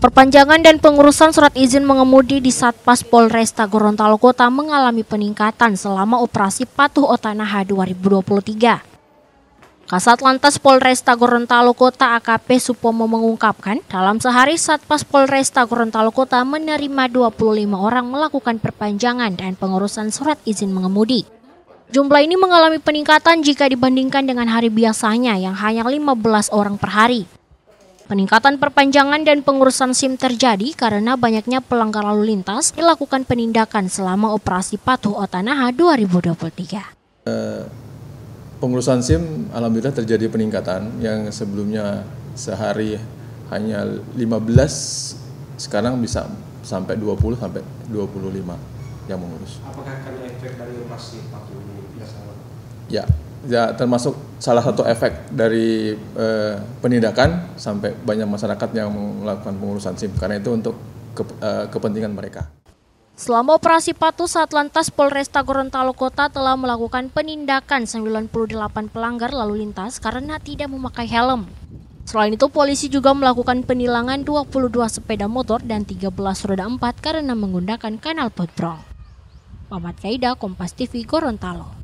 Perpanjangan dan pengurusan surat izin mengemudi di Satpas Polresta Gorontalo Kota mengalami peningkatan selama operasi Patuh Otanaha 2023. Kasat Lantas Polresta Gorontalo Kota AKP Supomo mengungkapkan, dalam sehari Satpas Polresta Gorontalo Kota menerima 25 orang melakukan perpanjangan dan pengurusan surat izin mengemudi. Jumlah ini mengalami peningkatan jika dibandingkan dengan hari biasanya yang hanya 15 orang per hari. Peningkatan perpanjangan dan pengurusan SIM terjadi karena banyaknya pelanggar lalu lintas dilakukan penindakan selama operasi patuh Otanaha 2023. Uh, eh, pengurusan SIM alhamdulillah terjadi peningkatan yang sebelumnya sehari hanya 15 sekarang bisa sampai 20 sampai 25 yang mengurus. Apakah karena efek dari operasi patuh ini? Ya ya termasuk salah satu efek dari eh, penindakan sampai banyak masyarakat yang melakukan pengurusan SIM karena itu untuk ke, eh, kepentingan mereka. Selama operasi patuh lantas Polresta Gorontalo Kota telah melakukan penindakan 98 pelanggar lalu lintas karena tidak memakai helm. Selain itu, polisi juga melakukan penilangan 22 sepeda motor dan 13 roda 4 karena menggunakan kanal potbrong. Mamat Kaida, Kompas TV, Gorontalo.